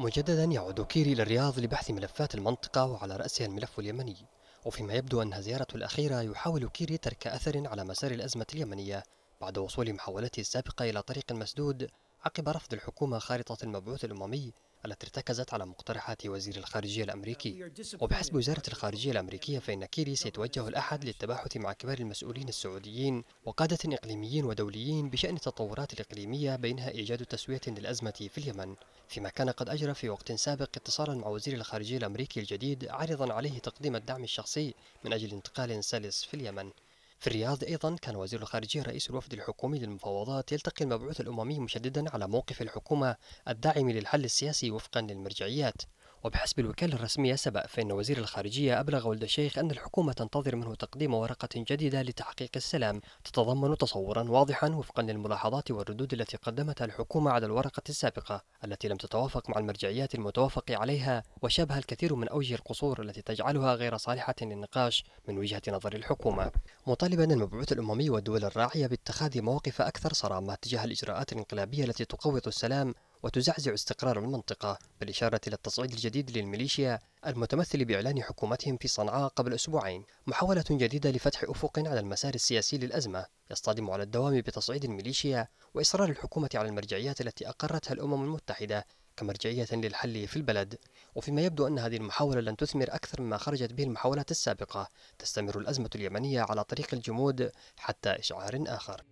مجددا يعود كيري للرياض لبحث ملفات المنطقة وعلى رأسها الملف اليمني وفيما يبدو أنها زيارته الأخيرة يحاول كيري ترك أثر على مسار الأزمة اليمنية بعد وصول محاولته السابقة إلى طريق مسدود عقب رفض الحكومة خارطة المبعوث الأممي التي ارتكزت على مقترحات وزير الخارجية الأمريكي uh, وبحسب وزارة الخارجية الأمريكية فإن كيري سيتوجه الأحد للتباحث مع كبار المسؤولين السعوديين وقادة إقليميين ودوليين بشأن التطورات الإقليمية بينها إيجاد تسوية للأزمة في اليمن فيما كان قد أجرى في وقت سابق اتصالا مع وزير الخارجية الأمريكي الجديد عارضا عليه تقديم الدعم الشخصي من أجل انتقال سلس في اليمن في الرياض أيضا كان وزير الخارجية رئيس الوفد الحكومي للمفاوضات يلتقي المبعوث الأممي مشددا على موقف الحكومة الداعم للحل السياسي وفقا للمرجعيات وبحسب الوكالة الرسمية سبق فإن وزير الخارجية أبلغ ولد الشيخ أن الحكومة تنتظر منه تقديم ورقة جديدة لتحقيق السلام تتضمن تصورا واضحا وفقا للملاحظات والردود التي قدمتها الحكومة على الورقة السابقة التي لم تتوافق مع المرجعيات المتوافق عليها وشابها الكثير من أوجه القصور التي تجعلها غير صالحة للنقاش من وجهة نظر الحكومة مطالبا المبعوث الأممي والدول الراعية باتخاذ مواقف أكثر صرامة تجاه الإجراءات الانقلابية التي تقوض السلام وتزعزع استقرار المنطقة بالإشارة إلى التصعيد الجديد للميليشيا المتمثل بإعلان حكومتهم في صنعاء قبل أسبوعين محاولة جديدة لفتح أفق على المسار السياسي للأزمة يصطدم على الدوام بتصعيد الميليشيا وإصرار الحكومة على المرجعيات التي أقرتها الأمم المتحدة كمرجعية للحل في البلد وفيما يبدو أن هذه المحاولة لن تثمر أكثر مما خرجت به المحاولات السابقة تستمر الأزمة اليمنية على طريق الجمود حتى إشعار آخر